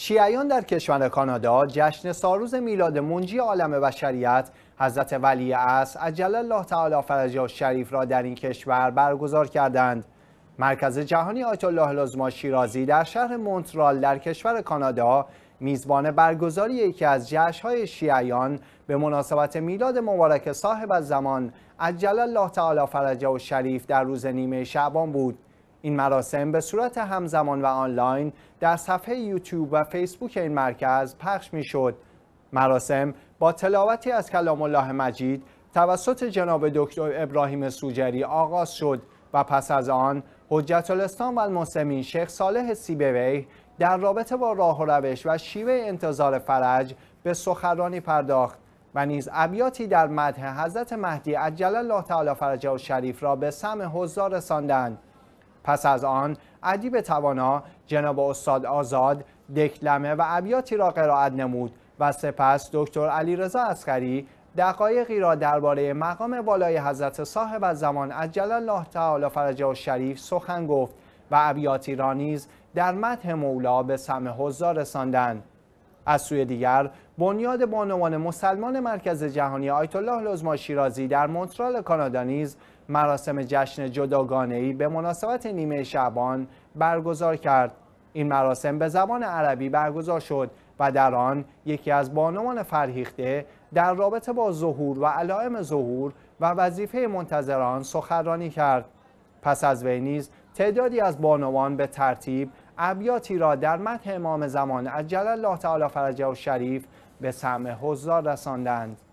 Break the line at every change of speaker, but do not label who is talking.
شیعیان در کشور کانادا جشن سالروز میلاد منجی عالم بشریت حضرت ولی اص عجل الله تعالی فرجه شریف را در این کشور برگزار کردند مرکز جهانی آیت الله شیرازی در شهر مونترال در کشور کانادا میزبان برگزاری یکی از جشنهای شیعیان به مناسبت میلاد مبارک صاحب زمان عجل الله تعالی فرجه شریف در روز نیمه شعبان بود این مراسم به صورت همزمان و آنلاین در صفحه یوتیوب و فیسبوک این مرکز پخش می شد. مراسم با تلاوتی از کلام الله مجید توسط جناب دکتر ابراهیم سوجری آغاز شد و پس از آن حجت الاسلام و المسلمین شیخ صالح سیبوی در رابطه با راه و روش و شیوه انتظار فرج به سخرانی پرداخت و نیز ابیاتی در مدح حضرت مهدی عجل الله تعالی فرجه و شریف را به سم حضار رساندند پس از آن ادیب توانا جناب استاد آزاد دکلمه و ابیاتی را قرائت نمود و سپس دکتر علیرضا اسخری دقایقی را درباره مقام والای حضرت صاحب زمان جلال الله تعالی فرجه و شریف سخن گفت و ابیاتی را نیز در متح مولا به سمع حضار رساندند از سوی دیگر بنیاد بانوان مسلمان مرکز جهانی آیت الله لزما شیرازی در مونترال کانادا نیز مراسم جشن جداگانه به مناسبت نیمه شعبان برگزار کرد این مراسم به زبان عربی برگزار شد و در آن یکی از بانوان فرهیخته در رابطه با ظهور و علائم ظهور و وظیفه منتظران سخنرانی کرد پس از وی نیز تعدادی از بانوان به ترتیب ابیاتی را در متن امام زمان عجل الله تعالی فرجه و شریف به سمع حضار رساندند